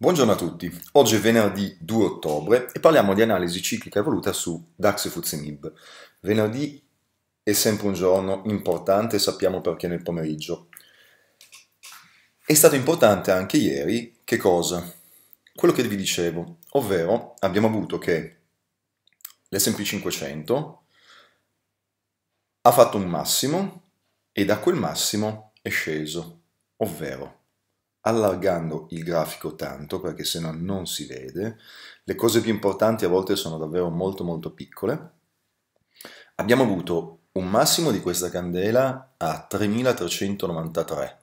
Buongiorno a tutti, oggi è venerdì 2 ottobre e parliamo di analisi ciclica evoluta su DAX e FUZIMIB. Venerdì è sempre un giorno importante, sappiamo perché nel pomeriggio. È stato importante anche ieri, che cosa? Quello che vi dicevo, ovvero abbiamo avuto che l'S&P 500 ha fatto un massimo e da quel massimo è sceso, ovvero allargando il grafico tanto perché se no non si vede. Le cose più importanti a volte sono davvero molto molto piccole. Abbiamo avuto un massimo di questa candela a 3393.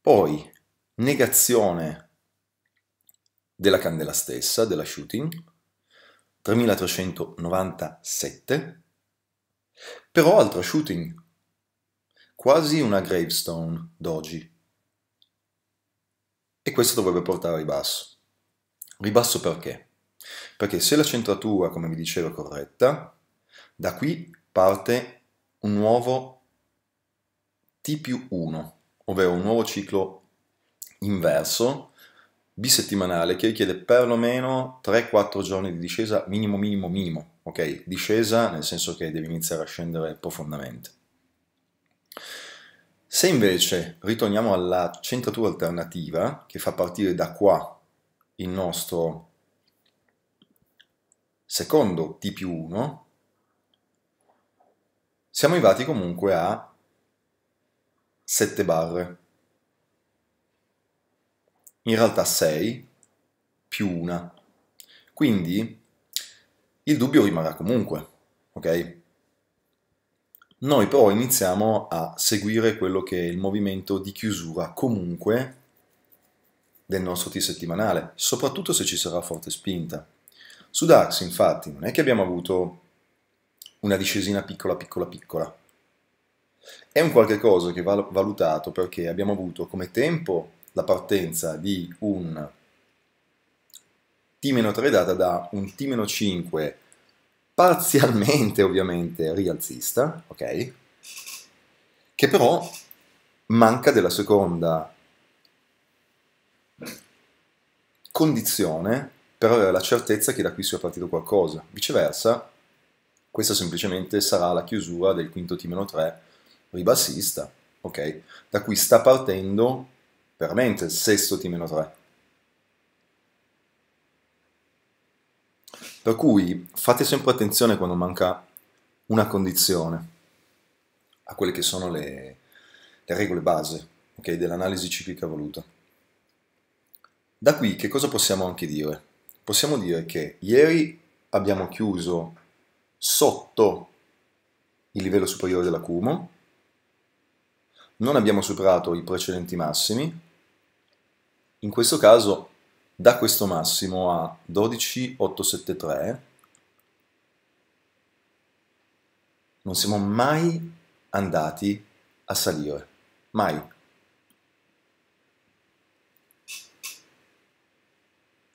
Poi negazione della candela stessa, della shooting, 3397, però altra shooting, quasi una gravestone d'oggi e questo dovrebbe portare a ribasso. Ribasso perché? Perché se la centratura, come vi dicevo, è corretta, da qui parte un nuovo T più 1, ovvero un nuovo ciclo inverso bisettimanale che richiede perlomeno 3-4 giorni di discesa minimo minimo minimo, ok? Discesa nel senso che devi iniziare a scendere profondamente. Se invece ritorniamo alla centratura alternativa, che fa partire da qua il nostro secondo T più 1, siamo arrivati comunque a 7 barre. In realtà 6 più 1. Quindi il dubbio rimarrà comunque, ok? Noi però iniziamo a seguire quello che è il movimento di chiusura comunque del nostro T settimanale, soprattutto se ci sarà forte spinta. Su DAX infatti non è che abbiamo avuto una discesina piccola piccola piccola, è un qualche cosa che va valutato perché abbiamo avuto come tempo la partenza di un T-3 data da un T-5 parzialmente ovviamente rialzista, ok? Che però manca della seconda condizione per avere la certezza che da qui sia partito qualcosa. Viceversa, questa semplicemente sarà la chiusura del quinto T-3 ribassista, ok? Da cui sta partendo veramente il sesto T-3, Per cui fate sempre attenzione quando manca una condizione a quelle che sono le, le regole base okay, dell'analisi ciclica voluta. Da qui che cosa possiamo anche dire? Possiamo dire che ieri abbiamo chiuso sotto il livello superiore dell'acumo, non abbiamo superato i precedenti massimi, in questo caso da questo massimo a 12873 non siamo mai andati a salire, mai.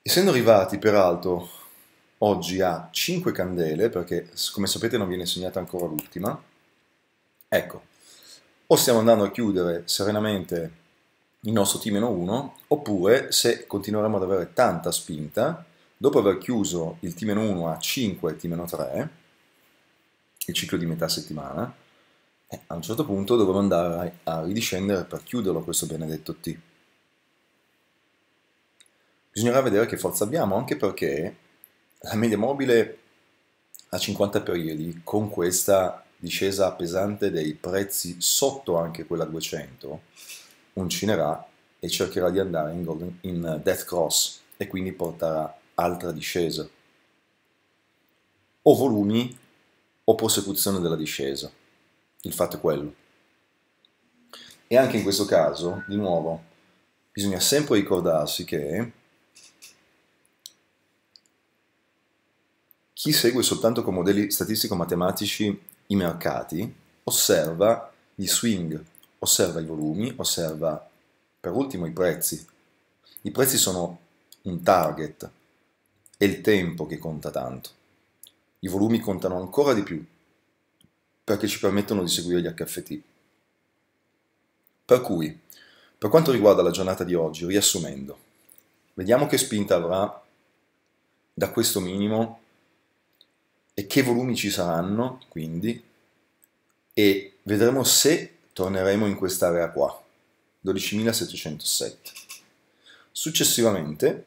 Essendo arrivati peraltro oggi a 5 candele, perché come sapete non viene segnata ancora l'ultima, ecco, o stiamo andando a chiudere serenamente il nostro T-1 oppure se continueremo ad avere tanta spinta, dopo aver chiuso il T-1 a 5 T-3, il ciclo di metà settimana, eh, a un certo punto dovremo andare a ridiscendere per chiuderlo questo benedetto T. Bisognerà vedere che forza abbiamo, anche perché la media mobile a 50 periodi, con questa discesa pesante dei prezzi sotto anche quella 200, uncinerà e cercherà di andare in, Golden, in Death Cross e quindi porterà altra discesa. O volumi o prosecuzione della discesa. Il fatto è quello. E anche in questo caso, di nuovo, bisogna sempre ricordarsi che chi segue soltanto con modelli statistico-matematici i mercati osserva gli swing osserva i volumi, osserva per ultimo i prezzi. I prezzi sono un target, è il tempo che conta tanto. I volumi contano ancora di più perché ci permettono di seguire gli HFT. Per cui, per quanto riguarda la giornata di oggi, riassumendo, vediamo che spinta avrà da questo minimo e che volumi ci saranno, quindi, e vedremo se torneremo in quest'area qua, 12.707. Successivamente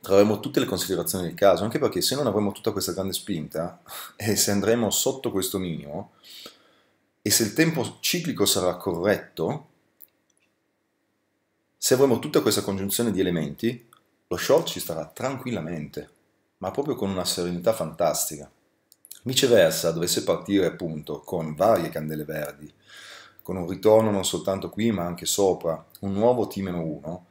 troveremo tutte le considerazioni del caso, anche perché se non avremo tutta questa grande spinta e se andremo sotto questo minimo e se il tempo ciclico sarà corretto, se avremo tutta questa congiunzione di elementi, lo short ci starà tranquillamente, ma proprio con una serenità fantastica. Viceversa, dovesse partire appunto con varie candele verdi, con un ritorno non soltanto qui ma anche sopra, un nuovo t 1,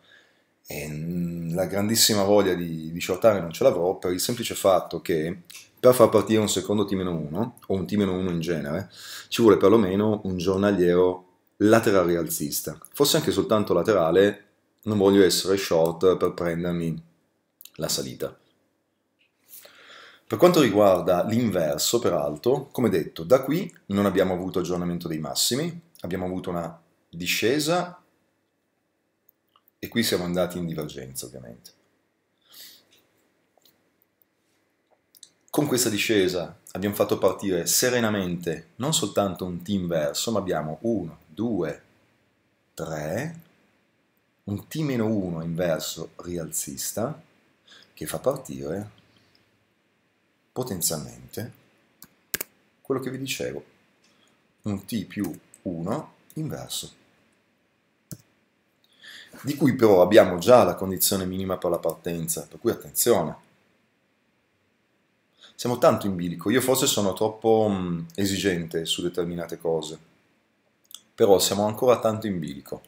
e mm, la grandissima voglia di, di shortare non ce l'avrò per il semplice fatto che per far partire un secondo t 1, o un t 1 in genere, ci vuole perlomeno un giornaliero laterale rialzista, forse anche soltanto laterale, non voglio essere short per prendermi la salita. Per quanto riguarda l'inverso, peraltro, come detto, da qui non abbiamo avuto aggiornamento dei massimi, abbiamo avuto una discesa e qui siamo andati in divergenza ovviamente. Con questa discesa abbiamo fatto partire serenamente non soltanto un team verso, ma abbiamo 1, 2, 3, un T-1 inverso rialzista che fa partire potenzialmente quello che vi dicevo, un T più 1 inverso, di cui però abbiamo già la condizione minima per la partenza, per cui attenzione. Siamo tanto in bilico, io forse sono troppo mh, mm, esigente su determinate cose, però siamo ancora tanto in bilico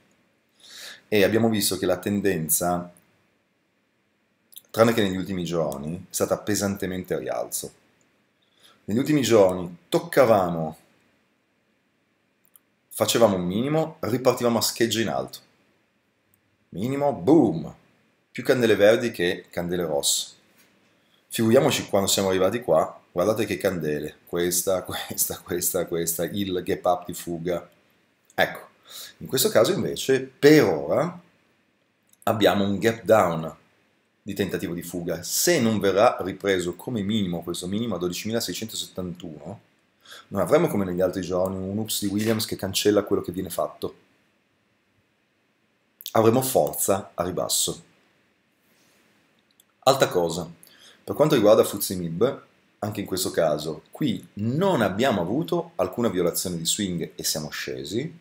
e abbiamo visto che la tendenza, tranne che negli ultimi giorni, è stata pesantemente a rialzo. Negli ultimi giorni toccavamo facevamo un minimo, ripartivamo a scheggia in alto. Minimo, boom! Più candele verdi che candele rosse. Figuriamoci quando siamo arrivati qua, guardate che candele, questa, questa, questa, questa, il gap up di fuga. Ecco, in questo caso invece, per ora, abbiamo un gap down di tentativo di fuga. Se non verrà ripreso come minimo questo minimo a 12.671, non avremo come negli altri giorni un UPS di Williams che cancella quello che viene fatto. Avremo forza a ribasso. Altra cosa, per quanto riguarda Fuzimib, anche in questo caso, qui non abbiamo avuto alcuna violazione di swing e siamo scesi.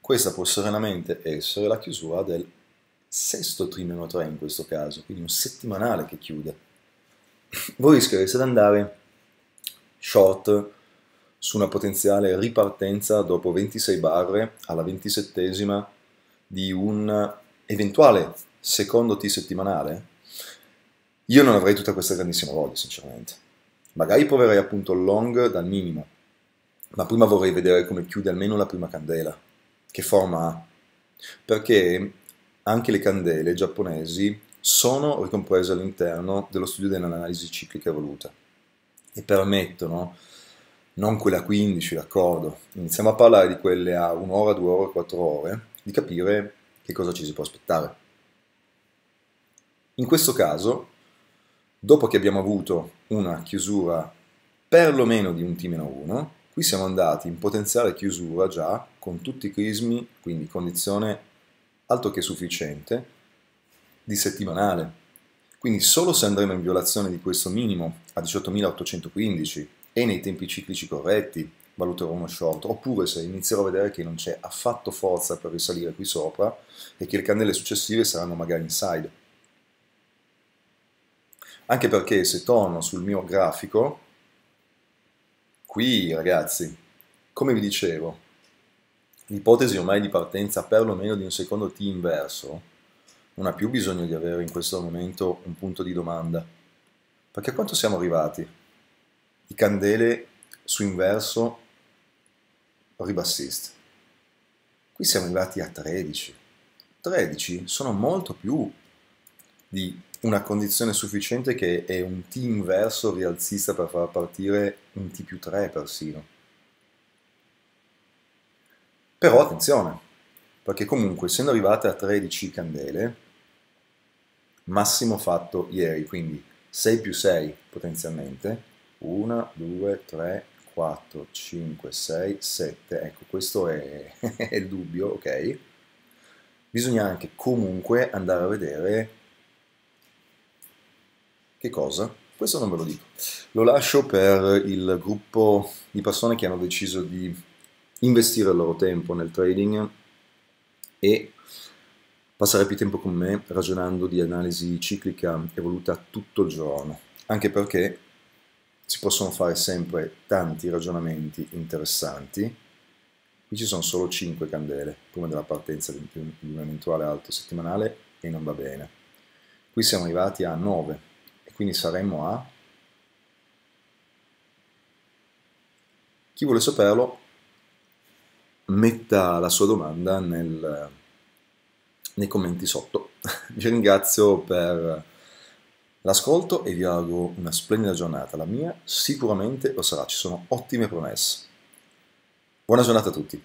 Questa può serenamente essere la chiusura del sesto trimeno 3 in questo caso, quindi un settimanale che chiude. Voi rischiereste di andare short su una potenziale ripartenza dopo 26 barre alla 27esima di un eventuale secondo T settimanale, io non avrei tutta questa grandissima voglia, sinceramente. Magari proverei appunto il long dal minimo, ma prima vorrei vedere come chiude almeno la prima candela, che forma ha. Perché anche le candele giapponesi sono ricomprese all'interno dello studio dell'analisi ciclica evoluta e permettono non quella a 15, d'accordo? Iniziamo a parlare di quelle a un'ora, due ore, quattro ore, di capire che cosa ci si può aspettare. In questo caso, dopo che abbiamo avuto una chiusura perlomeno di un T-1, qui siamo andati in potenziale chiusura già con tutti i crismi, quindi condizione altro che sufficiente, di settimanale. Quindi solo se andremo in violazione di questo minimo a 18.815 e nei tempi ciclici corretti valuterò uno short, oppure se inizierò a vedere che non c'è affatto forza per risalire qui sopra e che le candele successive saranno magari inside. Anche perché se torno sul mio grafico, qui ragazzi, come vi dicevo, l'ipotesi ormai di partenza perlomeno di un secondo T inverso non ha più bisogno di avere in questo momento un punto di domanda. Perché a quanto siamo arrivati? i candele su inverso ribassista. Qui siamo arrivati a 13. 13 sono molto più di una condizione sufficiente che è un T inverso rialzista per far partire un T più 3 persino. Però attenzione, perché comunque essendo arrivate a 13 candele, massimo fatto ieri, quindi 6 più 6 potenzialmente, 1, 2, 3, 4, 5, 6, 7, ecco questo è, è il dubbio, ok? Bisogna anche comunque andare a vedere che cosa? Questo non ve lo dico. Lo lascio per il gruppo di persone che hanno deciso di investire il loro tempo nel trading e passare più tempo con me ragionando di analisi ciclica evoluta tutto il giorno. Anche perché si possono fare sempre tanti ragionamenti interessanti. Qui ci sono solo 5 candele prima della partenza di un eventuale alto settimanale e non va bene. Qui siamo arrivati a 9 e quindi saremmo a... Chi vuole saperlo metta la sua domanda nel, nei commenti sotto. Vi ringrazio per L'ascolto e vi auguro una splendida giornata, la mia sicuramente lo sarà, ci sono ottime promesse. Buona giornata a tutti.